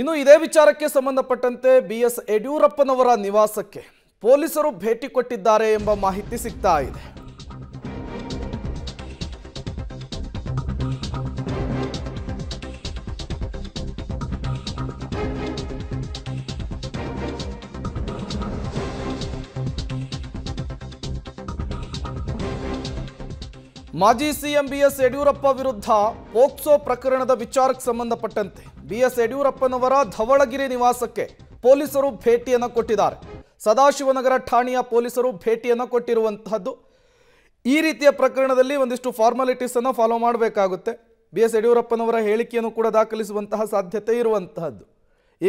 ಇನ್ನು ಇದೇ ವಿಚಾರಕ್ಕೆ ಸಂಬಂಧಪಟ್ಟಂತೆ ಬಿ ಎಸ್ ಯಡಿಯೂರಪ್ಪನವರ ನಿವಾಸಕ್ಕೆ ಪೊಲೀಸರು ಭೇಟಿ ಕೊಟ್ಟಿದ್ದಾರೆ ಎಂಬ ಮಾಹಿತಿ ಸಿಗ್ತಾ ಇದೆ ಮಾಜಿ ಸಿಎಂ ಎಸ್ ಯಡಿಯೂರಪ್ಪ ವಿರುದ್ಧ ಪೋಕ್ಸೋ ಪ್ರಕರಣದ ವಿಚಾರಕ್ಕೆ ಸಂಬಂಧಪಟ್ಟಂತೆ ಬಿಎಸ್ ಯಡಿಯೂರಪ್ಪನವರ ಧವಳಗಿರಿ ನಿವಾಸಕ್ಕೆ ಪೊಲೀಸರು ಭೇಟಿಯನ್ನು ಕೊಟ್ಟಿದ್ದಾರೆ ಸದಾಶಿವನಗರ ಠಾಣೆಯ ಪೊಲೀಸರು ಭೇಟಿಯನ್ನು ಕೊಟ್ಟಿರುವಂತಹದ್ದು ಈ ರೀತಿಯ ಪ್ರಕರಣದಲ್ಲಿ ಒಂದಿಷ್ಟು ಫಾರ್ಮಾಲಿಟೀಸನ್ನು ಫಾಲೋ ಮಾಡಬೇಕಾಗುತ್ತೆ ಬಿ ಎಸ್ ಯಡಿಯೂರಪ್ಪನವರ ಹೇಳಿಕೆಯನ್ನು ಕೂಡ ದಾಖಲಿಸುವಂತಹ ಸಾಧ್ಯತೆ ಇರುವಂತಹದ್ದು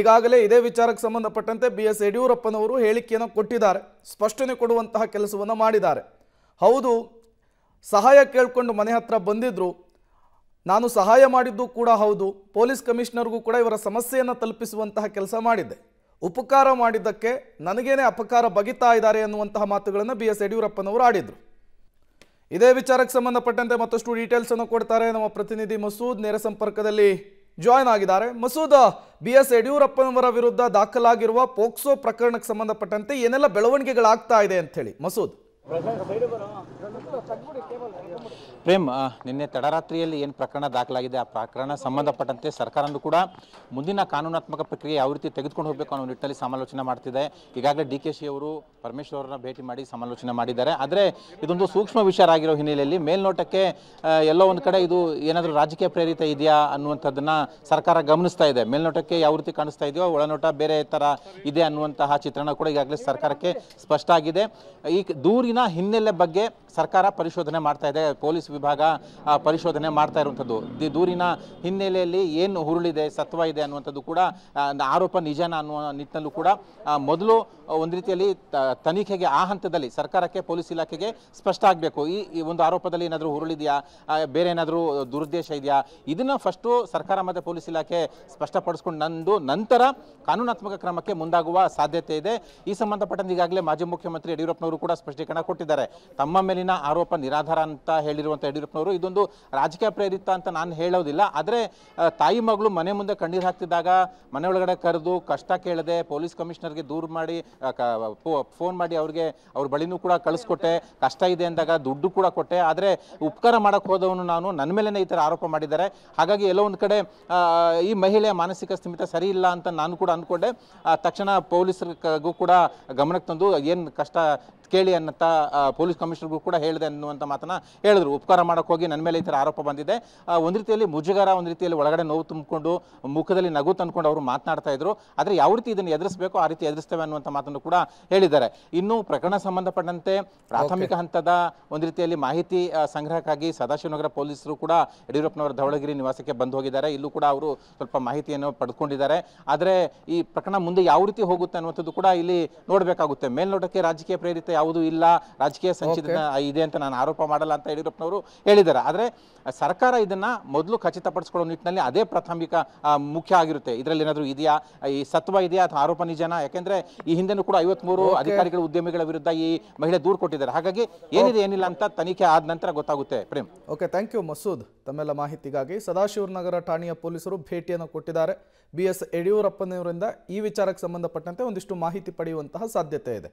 ಈಗಾಗಲೇ ಇದೇ ವಿಚಾರಕ್ಕೆ ಸಂಬಂಧಪಟ್ಟಂತೆ ಬಿ ಎಸ್ ಯಡಿಯೂರಪ್ಪನವರು ಹೇಳಿಕೆಯನ್ನು ಕೊಟ್ಟಿದ್ದಾರೆ ಸ್ಪಷ್ಟನೆ ಕೊಡುವಂತಹ ಕೆಲಸವನ್ನು ಮಾಡಿದ್ದಾರೆ ಹೌದು ಸಹಾಯ ಕೇಳಿಕೊಂಡು ಮನೆ ಹತ್ರ ಬಂದಿದ್ದರು ನಾನು ಸಹಾಯ ಮಾಡಿದ್ದು ಕೂಡ ಹೌದು ಪೊಲೀಸ್ ಕಮಿಷನರ್ಗೂ ಕೂಡ ಇವರ ಸಮಸ್ಯೆಯನ್ನು ತಲುಪಿಸುವಂತಹ ಕೆಲಸ ಮಾಡಿದ್ದೆ ಉಪಕಾರ ಮಾಡಿದ್ದಕ್ಕೆ ನನಗೇನೆ ಅಪಕಾರ ಬಗಿತಾ ಇದ್ದಾರೆ ಅನ್ನುವಂತಹ ಮಾತುಗಳನ್ನು ಬಿ ಎಸ್ ಯಡಿಯೂರಪ್ಪನವರು ಆಡಿದರು ಇದೇ ವಿಚಾರಕ್ಕೆ ಸಂಬಂಧಪಟ್ಟಂತೆ ಮತ್ತಷ್ಟು ಡೀಟೇಲ್ಸನ್ನು ಕೊಡ್ತಾರೆ ನಮ್ಮ ಪ್ರತಿನಿಧಿ ಮಸೂದ್ ನೇರ ಸಂಪರ್ಕದಲ್ಲಿ ಜಾಯ್ನ್ ಆಗಿದ್ದಾರೆ ಮಸೂದ್ ಬಿ ಎಸ್ ಯಡಿಯೂರಪ್ಪನವರ ವಿರುದ್ಧ ದಾಖಲಾಗಿರುವ ಪೋಕ್ಸೋ ಪ್ರಕರಣಕ್ಕೆ ಸಂಬಂಧಪಟ್ಟಂತೆ ಏನೆಲ್ಲ ಬೆಳವಣಿಗೆಗಳಾಗ್ತಾ ಇದೆ ಅಂತ ಹೇಳಿ ಮಸೂದ್ ಪ್ರೇಮ್ ನಿನ್ನೆ ತಡರಾತ್ರಿಯಲ್ಲಿ ಏನು ಪ್ರಕರಣ ದಾಖಲಾಗಿದೆ ಆ ಪ್ರಕರಣ ಸಂಬಂಧಪಟ್ಟಂತೆ ಸರ್ಕಾರನೂ ಕೂಡ ಮುಂದಿನ ಕಾನೂನಾತ್ಮಕ ಪ್ರಕ್ರಿಯೆ ಯಾವ ರೀತಿ ತೆಗೆದುಕೊಂಡು ಹೋಗಬೇಕು ಅನ್ನೋ ನಿಟ್ಟಿನಲ್ಲಿ ಸಮಾಲೋಚನೆ ಮಾಡ್ತಿದೆ ಈಗಾಗಲೇ ಡಿ ಕೆ ಶಿ ಅವರು ಪರಮೇಶ್ವರ್ ಅವರನ್ನ ಭೇಟಿ ಮಾಡಿ ಸಮಾಲೋಚನೆ ಮಾಡಿದ್ದಾರೆ ಆದರೆ ಇದೊಂದು ಸೂಕ್ಷ್ಮ ವಿಚಾರ ಆಗಿರೋ ಹಿನ್ನೆಲೆಯಲ್ಲಿ ಮೇಲ್ನೋಟಕ್ಕೆ ಎಲ್ಲೋ ಒಂದು ಕಡೆ ಇದು ಏನಾದರೂ ರಾಜಕೀಯ ಪ್ರೇರಿತ ಇದೆಯಾ ಅನ್ನುವಂಥದ್ದನ್ನು ಸರ್ಕಾರ ಗಮನಿಸ್ತಾ ಇದೆ ಮೇಲ್ನೋಟಕ್ಕೆ ಯಾವ ರೀತಿ ಕಾಣಿಸ್ತಾ ಇದೆಯೋ ಒಳನೋಟ ಬೇರೆ ಥರ ಇದೆ ಅನ್ನುವಂತಹ ಚಿತ್ರಣ ಕೂಡ ಈಗಾಗಲೇ ಸರ್ಕಾರಕ್ಕೆ ಸ್ಪಷ್ಟ ಆಗಿದೆ ಈ ದೂರಿನ ಸಾವಿನ ಹಿನ್ನೆಲೆ ಬಗ್ಗೆ ಸರ್ಕಾರ ಪರಿಶೋಧನೆ ಮಾಡ್ತಾ ಇದೆ ಪೊಲೀಸ್ ವಿಭಾಗ ಪರಿಶೋಧನೆ ಮಾಡ್ತಾ ಇರುವಂಥದ್ದು ದೂರಿನ ಹಿನ್ನೆಲೆಯಲ್ಲಿ ಏನು ಹುರುಳಿದೆ ಸತ್ವ ಇದೆ ಅನ್ನುವಂಥದ್ದು ಕೂಡ ಆರೋಪ ನಿಜನ ಅನ್ನುವ ನಿಟ್ಟಿನಲ್ಲೂ ಕೂಡ ಮೊದಲು ಒಂದು ರೀತಿಯಲ್ಲಿ ತನಿಖೆಗೆ ಆ ಹಂತದಲ್ಲಿ ಸರ್ಕಾರಕ್ಕೆ ಪೊಲೀಸ್ ಇಲಾಖೆಗೆ ಸ್ಪಷ್ಟ ಆಗಬೇಕು ಈ ಒಂದು ಆರೋಪದಲ್ಲಿ ಏನಾದರೂ ಹುರುಳಿದೆಯಾ ಬೇರೆ ಏನಾದರೂ ದುರುದ್ದೇಶ ಇದೆಯಾ ಇದನ್ನು ಫಸ್ಟು ಸರ್ಕಾರ ಮತ್ತು ಪೊಲೀಸ್ ಇಲಾಖೆ ಸ್ಪಷ್ಟಪಡಿಸ್ಕೊಂಡು ನಂದು ನಂತರ ಕಾನೂನಾತ್ಮಕ ಕ್ರಮಕ್ಕೆ ಮುಂದಾಗುವ ಸಾಧ್ಯತೆ ಇದೆ ಈ ಸಂಬಂಧಪಟ್ಟಂತೆ ಈಗಾಗಲೇ ಮಾಜಿ ಮುಖ್ಯಮಂತ್ರಿ ಯಡಿಯೂರಪ್ಪನವರು ಕೂಡ ಸ್ಪಷ್ಟೀಕರಣ ಕೊಟ್ಟಿದ್ದಾರೆ ತಮ್ಮ ಮೇಲಿನ ಆರೋಪ ನಿರಾಧಾರ ಅಂತ ಹೇಳಿರುವಂಥ ಯಡಿಯೂರಪ್ಪನವರು ಇದೊಂದು ರಾಜಕೀಯ ಪ್ರೇರಿತ ಅಂತ ನಾನು ಹೇಳೋದಿಲ್ಲ ಆದರೆ ತಾಯಿ ಮಗಳು ಮನೆ ಮುಂದೆ ಕಣ್ಣೀರು ಹಾಕ್ತಿದ್ದಾಗ ಮನೆಯೊಳಗಡೆ ಕರೆದು ಕಷ್ಟ ಕೇಳದೆ ಪೊಲೀಸ್ ಕಮಿಷನರ್ಗೆ ದೂರು ಮಾಡಿ ಫೋನ್ ಮಾಡಿ ಅವ್ರಿಗೆ ಅವ್ರ ಬಳಿನೂ ಕೂಡ ಕಳಿಸ್ಕೊಟ್ಟೆ ಕಷ್ಟ ಇದೆ ಅಂದಾಗ ದುಡ್ಡು ಕೂಡ ಕೊಟ್ಟೆ ಆದರೆ ಉಪಕಾರ ಮಾಡಕ್ಕೆ ಹೋದವನು ನಾನು ನನ್ನ ಮೇಲೇ ಈ ಥರ ಆರೋಪ ಮಾಡಿದ್ದಾರೆ ಹಾಗಾಗಿ ಎಲ್ಲೋ ಒಂದು ಕಡೆ ಈ ಮಹಿಳೆಯ ಮಾನಸಿಕ ಸ್ಥಿಮಿತ ಸರಿ ಇಲ್ಲ ಅಂತ ನಾನು ಕೂಡ ಅಂದ್ಕೊಂಡೆ ತಕ್ಷಣ ಪೊಲೀಸರಿಗೂ ಕೂಡ ಗಮನಕ್ಕೆ ತಂದು ಏನು ಕಷ್ಟ ಕೇಳಿ ಅನ್ನತ್ತ ಪೊಲೀಸ್ ಕಮಿಷನರ್ಗೂ ಕೂಡ ಹೇಳಿದೆ ಅನ್ನುವಂಥ ಮಾತನ್ನ ಹೇಳಿದ್ರು ಉಪಕಾರ ಮಾಡೋಕೆ ಹೋಗಿ ನನ್ನ ಮೇಲೆ ಈ ಥರ ಆರೋಪ ಬಂದಿದೆ ಒಂದು ರೀತಿಯಲ್ಲಿ ಮುಜುಗರ ಒಂದು ರೀತಿಯಲ್ಲಿ ಒಳಗಡೆ ನೋವು ತುಂಬಿಕೊಂಡು ಮುಖದಲ್ಲಿ ನಗು ತಂದ್ಕೊಂಡು ಅವರು ಮಾತನಾಡ್ತಾ ಇದ್ರು ಆದರೆ ಯಾವ ರೀತಿ ಇದನ್ನು ಎದುರಿಸಬೇಕು ಆ ರೀತಿ ಎದುರಿಸ್ತೇವೆ ಅನ್ನುವಂಥ ಮಾತನ್ನು ಕೂಡ ಹೇಳಿದ್ದಾರೆ ಇನ್ನು ಪ್ರಕರಣ ಸಂಬಂಧಪಟ್ಟಂತೆ ಪ್ರಾಥಮಿಕ ಹಂತದ ಒಂದು ರೀತಿಯಲ್ಲಿ ಮಾಹಿತಿ ಸಂಗ್ರಹಕ್ಕಾಗಿ ಸದಾಶಿವನಗರ ಪೊಲೀಸರು ಕೂಡ ಯಡಿಯೂರಪ್ಪನವರ ಧವಳಗಿರಿ ನಿವಾಸಕ್ಕೆ ಬಂದು ಹೋಗಿದ್ದಾರೆ ಇಲ್ಲೂ ಕೂಡ ಅವರು ಸ್ವಲ್ಪ ಮಾಹಿತಿಯನ್ನು ಪಡೆದುಕೊಂಡಿದ್ದಾರೆ ಆದರೆ ಈ ಪ್ರಕರಣ ಮುಂದೆ ಯಾವ ರೀತಿ ಹೋಗುತ್ತೆ ಅನ್ನುವಂಥದ್ದು ಕೂಡ ಇಲ್ಲಿ ನೋಡಬೇಕಾಗುತ್ತೆ ಮೇಲ್ನೋಟಕ್ಕೆ ರಾಜಕೀಯ ಪ್ರೇರಿತ ಯಾವುದೂ ಇಲ್ಲ ರಾಜಕೀಯ ಸಂಚಿತ ಇದೆ ಅಂತ ನಾನು ಆರೋಪ ಮಾಡಲ್ಲ ಅಂತ ಯಡಿಯೂರಪ್ಪನವರು ಹೇಳಿದ್ದಾರೆ ಆದರೆ ಸರ್ಕಾರ ಇದನ್ನ ಮೊದಲು ಖಚಿತಪಡಿಸಿಕೊಳ್ಳೋ ನಿಟ್ಟಿನಲ್ಲಿ ಅದೇ ಪ್ರಾಥಮಿಕ ಮುಖ್ಯ ಆಗಿರುತ್ತೆ ಇದರಲ್ಲಿ ಏನಾದರೂ ಇದೆಯಾ ಈ ಸತ್ವ ಇದೆಯಾ ಅಥವಾ ಆರೋಪ ನಿಜನಾ ಯಾಕೆಂದರೆ ಈ ಹಿಂದೆನೂ ಕೂಡ ಐವತ್ಮೂರು ಅಧಿಕಾರಿಗಳು ಉದ್ಯಮಿಗಳ ವಿರುದ್ಧ ಈ ಮಹಿಳೆ ದೂರು ಕೊಟ್ಟಿದ್ದಾರೆ ಹಾಗಾಗಿ ಏನಿದೆ ಏನಿಲ್ಲ ಅಂತ ತನಿಖೆ ಆದ ನಂತರ ಗೊತ್ತಾಗುತ್ತೆ Prem okay thank you Masood ತಮ್ಮೆಲ್ಲ ಮಾಹಿತಿಗಾಗಿ ಸದಾಶಿವನಗರ ಠಾಣೆಯ ಪೊಲೀಸರು ಭೇಟಿಯನ್ನು ಕೊಟ್ಟಿದ್ದಾರೆ ಬಿ ಎಸ್ ಯಡಿಯೂರಪ್ಪನವರಿಂದ ಈ ವಿಚಾರಕ್ಕೆ ಸಂಬಂಧಪಟ್ಟಂತೆ ಒಂದಿಷ್ಟು ಮಾಹಿತಿ ಪಡೆಯುವಂತಹ ಸಾಧ್ಯತೆ ಇದೆ